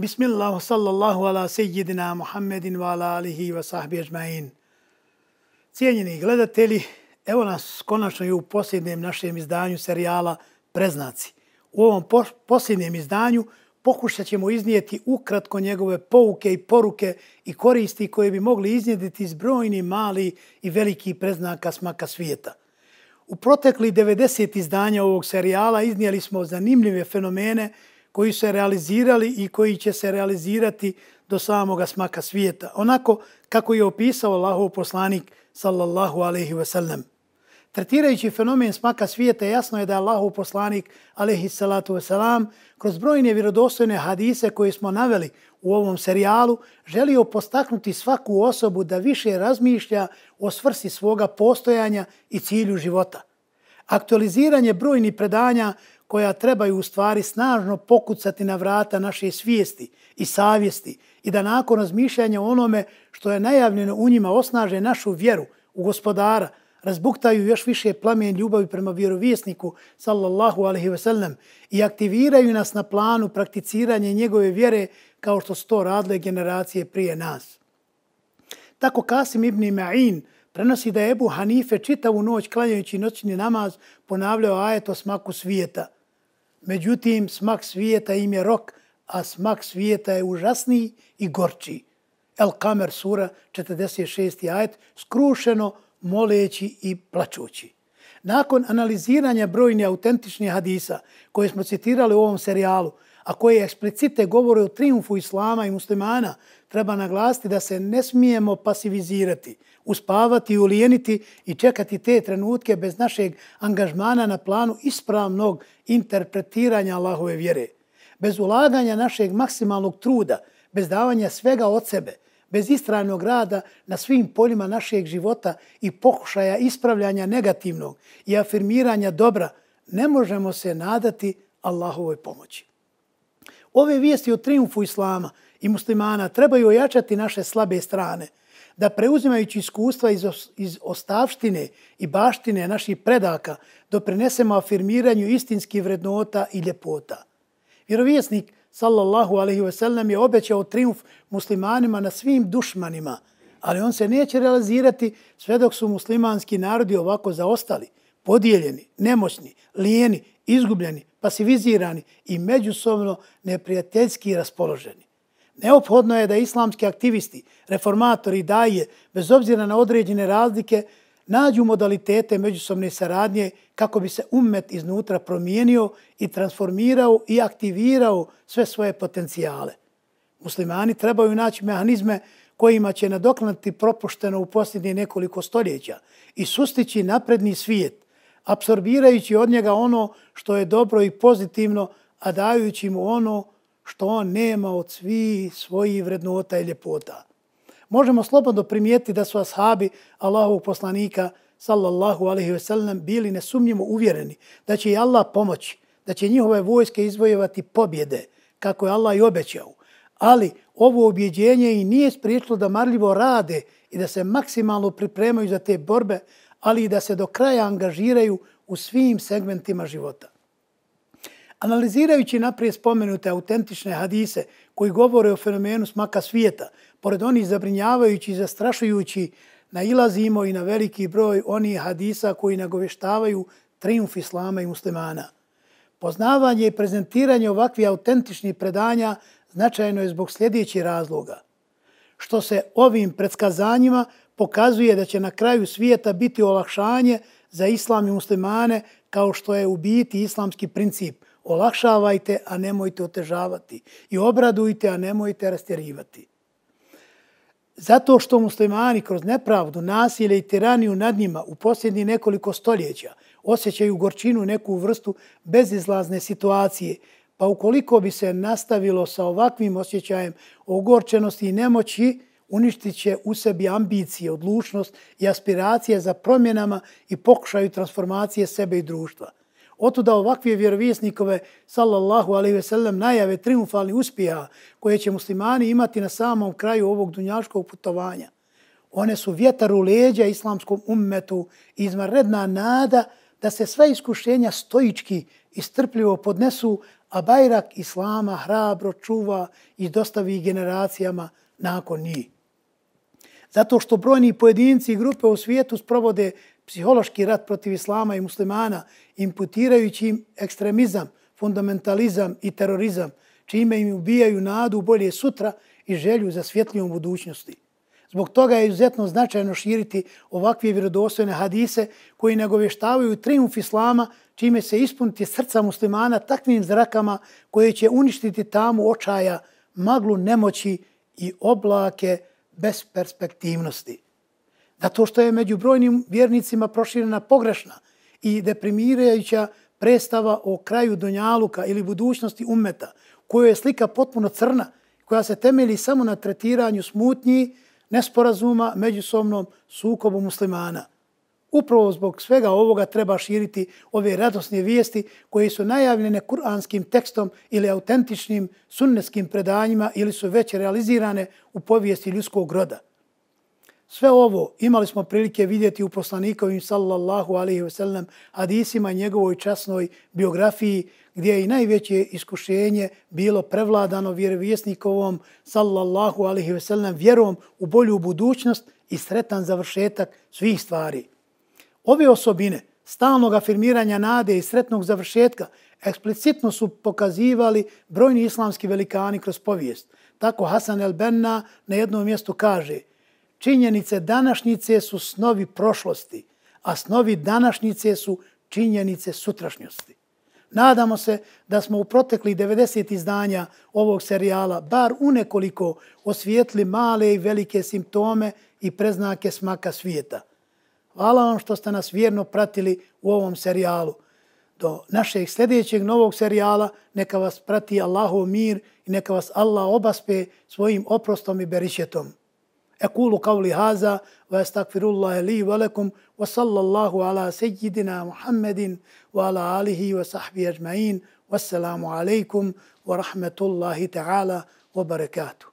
Bismillah sallallahu ala sejidina Muhammedin wa ala alihi wa sahbi ajma'in. Cijenjeni gledatelji, evo nas konačno i u posljednjem našem izdanju serijala Preznaci. U ovom posljednjem izdanju pokušat ćemo iznijeti ukratko njegove pouke i poruke i koristi koje bi mogli iznijediti iz brojni mali i veliki preznaka smaka svijeta. U protekli 90 izdanja ovog serijala iznijeli smo zanimljive fenomene koji se realizirali i koji će se realizirati do samoga smaka svijeta, onako kako je opisao Allahov poslanik sallallahu alaihi ve sellem. Tretirajući fenomen smaka svijeta, jasno je da je Allahov poslanik alaihi salatu ve selam kroz brojne vjerodostojne hadise koje smo naveli u ovom serijalu, želio postaknuti svaku osobu da više razmišlja o svrsi svoga postojanja i cilju života. Aktualiziranje brojnih predanja koja trebaju u stvari snažno pokucati na vrata naše svijesti i savjesti i da nakon razmišljanja onome što je najavljeno u njima osnaže našu vjeru u gospodara, razbuktaju još više plamen ljubavi prema vjerovjesniku sallallahu alaihi ve sellem i aktiviraju nas na planu prakticiranje njegove vjere kao što sto radle generacije prije nas. Tako Kasim ibn Ma'in prenosi da je Ebu Hanife čitavu noć klanjajući noćni namaz ponavljao ajet o smaku svijeta – Međutim, smak svijeta im je rok, a smak svijeta je užasniji i gorčiji. El Kamer sura 46. ajet, skrušeno, moleći i plaćući. Nakon analiziranja brojnih autentičnih hadisa koje smo citirali u ovom serijalu, a koje eksplicite govore o triumfu islama i muslimana, treba naglasiti da se ne smijemo pasivizirati, uspavati, i ulijeniti i čekati te trenutke bez našeg angažmana na planu ispravnog interpretiranja Allahove vjere. Bez ulaganja našeg maksimalnog truda, bez davanja svega od sebe, bez istrajnog rada na svim poljima našeg života i pokušaja ispravljanja negativnog i afirmiranja dobra, ne možemo se nadati Allahovoj pomoći. Ove vijesti o triumfu islama i muslimana trebaju ojačati naše slabe strane, da preuzimajući iskustva iz, iz ostavštine i baštine naših predaka doprinesemo afirmiranju istinskih vrednota i ljepota. Vjerovijesnik, sallallahu alaihi ve sellem, je obećao triumf muslimanima na svim dušmanima, ali on se neće realizirati sve dok su muslimanski narodi ovako zaostali, podijeljeni, nemoćni, lijeni izgubljeni, pasivizirani i međusobno neprijateljski raspoloženi. Neophodno je da islamski aktivisti, reformatori daje, bez obzira na određene razlike, nađu modalitete međusobne saradnje kako bi se umet iznutra promijenio i transformirao i aktivirao sve svoje potencijale. Muslimani trebaju naći mehanizme kojima će nadoknati propušteno u posljednje nekoliko stoljeća i sustići napredni svijet apsorbirajući od njega ono što je dobro i pozitivno, a dajući mu ono što on nema od svih svojih vrednota i ljepota. Možemo slobodno primijeti da su ashabi Allahovog poslanika sallallahu alaihi ve sellem bili nesumnjivo uvjereni da će i Allah pomoći, da će njihove vojske izvojevati pobjede kako je Allah i obećao. Ali ovo objeđenje i nije spriječilo da marljivo rade i da se maksimalno pripremaju za te borbe, ali i da se do kraja angažiraju u svim segmentima života. Analizirajući naprijed spomenute autentične hadise koji govore o fenomenu smaka svijeta, pored onih zabrinjavajući i zastrašujući, nailazimo i na veliki broj onih hadisa koji nagoveštavaju triumf Islama i muslimana. Poznavanje i prezentiranje ovakvih autentičnih predanja značajno je zbog sljedećih razloga. Što se ovim predskazanjima pokazuje da će na kraju svijeta biti olakšanje za islam i muslimane kao što je ubiti islamski princip. Olakšavajte, a nemojte otežavati. I obradujte, a nemojte rastjerivati. Zato što muslimani kroz nepravdu, nasilje i tiraniju nad njima u posljednji nekoliko stoljeća osjećaju gorčinu neku vrstu bezizlazne situacije, pa ukoliko bi se nastavilo sa ovakvim osjećajem ogorčenosti i nemoći, uništit će u sebi ambicije, odlučnost i aspiracije za promjenama i pokušaju transformacije sebe i društva. Otuda ovakve vjerovjesnikove, sallallahu alaihi ve sellem, najave triumfalnih uspjeha koje će muslimani imati na samom kraju ovog dunjaškog putovanja. One su vjetar u leđa islamskom ummetu i izmaredna nada da se sve iskušenja stojički i strpljivo podnesu, a bajrak islama hrabro čuva i dostavi generacijama nakon njih zato što brojni pojedinci i grupe u svijetu sprovode psihološki rat protiv islama i muslimana, imputirajući im ekstremizam, fundamentalizam i terorizam, čime im ubijaju nadu u bolje sutra i želju za svjetljivom budućnosti. Zbog toga je izuzetno značajno širiti ovakve vjerodosvene hadise koji nagovještavaju triumf islama, čime se ispuniti srca muslimana takvim zrakama koje će uništiti tamu očaja, maglu nemoći i oblake besperspektivnosti. Zato što je među brojnim vjernicima proširena pogrešna i deprimirajuća predstava o kraju Donjaluka ili budućnosti umeta, koja je slika potpuno crna, koja se temeli samo na tretiranju smutnji, nesporazuma, međusobnom sukobu muslimana – Upravo zbog svega ovoga treba širiti ove radosne vijesti koje su najavljene kuranskim tekstom ili autentičnim sunneskim predanjima ili su već realizirane u povijesti ljudskog roda. Sve ovo imali smo prilike vidjeti u poslanikovim sallallahu alaihi ve sellem hadisima i njegovoj časnoj biografiji gdje je i najveće iskušenje bilo prevladano vjerovjesnikovom sallallahu alaihi ve sellem vjerom u bolju budućnost i sretan završetak svih stvari. Ove osobine stalnog afirmiranja nade i sretnog završetka eksplicitno su pokazivali brojni islamski velikani kroz povijest. Tako Hasan el-Benna na jednom mjestu kaže činjenice današnjice su snovi prošlosti, a snovi današnjice su činjenice sutrašnjosti. Nadamo se da smo u protekli 90 izdanja ovog serijala bar unekoliko osvijetli male i velike simptome i preznake smaka svijeta. Hvala vam što ste nas vjerno pratili u ovom serijalu. Do našeg sljedećeg novog serijala neka vas prati Allahov mir i neka vas Allah obaspe svojim oprostom i berišetom. Ekulu kavli haza, wa astagfirullahi li wa lakum, wa sallallahu ala seđidina Muhammedin, wa ala alihi wa sahbihi ajma'in, wassalamu alaikum wa rahmatullahi ta'ala wa barakatuh.